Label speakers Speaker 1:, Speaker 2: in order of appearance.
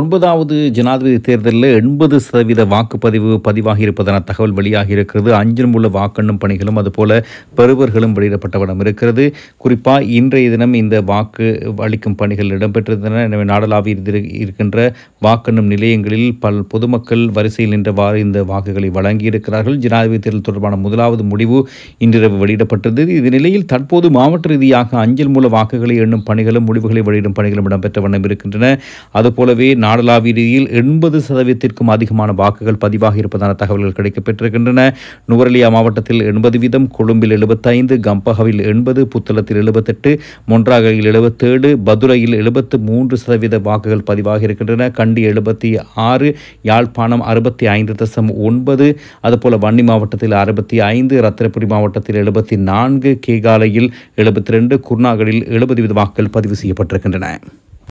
Speaker 1: ஒன்பதாவது ஜனாதிபதி தேர்தலில் எண்பது சதவீத வாக்குப்பதிவு பதிவாகி இருப்பதான தகவல் வெளியாகி இருக்கிறது அஞ்சிலும் உள்ள வாக்கெண்ணும் பணிகளும் அதுபோல பெறுவர்களும் வெளியிடப்பட்டவனம் இருக்கிறது குறிப்பாக இன்றைய தினம் இந்த வாக்கு அளிக்கும் பணிகள் இடம்பெற்றிருந்தன எனவே நாடளாவி இருக்கின்ற வாக்கெண்ணும் நிலையங்களில் பல் பொதுமக்கள் வரிசையில் நின்றவாறு இந்த வாக்குகளை வழங்கியிருக்கிறார்கள் ஜனாதிபதி தேர்தல் தொடர்பான முதலாவது முடிவு இன்றிரவு வெளியிடப்பட்டது இது நிலையில் தற்போது மாவட்ட ரீதியாக அஞ்சல் மூல வாக்குகளை எண்ணும் பணிகளும் முடிவுகளை வெளியிடும் பணிகளும் இடம்பெற்ற வண்ணம் இருக்கின்றன அதுபோலவே நாடளாவிய ரீதியில் எண்பது சதவீதத்திற்கும் அதிகமான வாக்குகள் பதிவாகி இருப்பதான தகவல்கள் கிடைக்கப்பெற்றிருக்கின்றன நுவரலியா மாவட்டத்தில் எண்பது வீதம் கொழும்பில் எழுபத்தைந்து கம்பஹாவில் எண்பது புத்தளத்தில் எழுபத்தெட்டு மொன்றாகையில் எழுபத்தேழு பதுரையில் எழுபத்து மூன்று சதவீத வாக்குகள் பதிவாக இருக்கின்றன கண்டி எழுபத்தி ஆறு யாழ்ப்பாணம் அறுபத்தி ஐந்து தசம் ஒன்பது அதுபோல வன்னி மாவட்டத்தில் அறுபத்தி ஐந்து ரத்தினபுரி மாவட்டத்தில் எழுபத்தி நான்கு கேகாலையில் எழுபத்தி ரெண்டு குர்நாகலில் எழுபது வீத வாக்குகள் பதிவு செய்யப்பட்டிருக்கின்றன